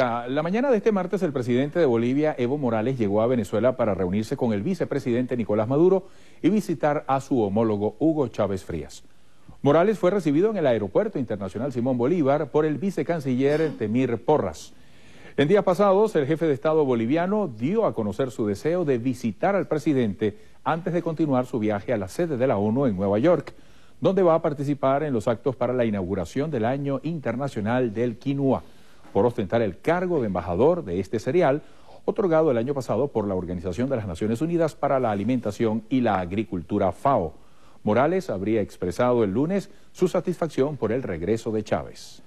La mañana de este martes el presidente de Bolivia, Evo Morales, llegó a Venezuela para reunirse con el vicepresidente Nicolás Maduro y visitar a su homólogo Hugo Chávez Frías. Morales fue recibido en el Aeropuerto Internacional Simón Bolívar por el vicecanciller Temir Porras. En días pasados, el jefe de Estado boliviano dio a conocer su deseo de visitar al presidente antes de continuar su viaje a la sede de la ONU en Nueva York, donde va a participar en los actos para la inauguración del Año Internacional del Quinoa por ostentar el cargo de embajador de este cereal, otorgado el año pasado por la Organización de las Naciones Unidas para la Alimentación y la Agricultura FAO. Morales habría expresado el lunes su satisfacción por el regreso de Chávez.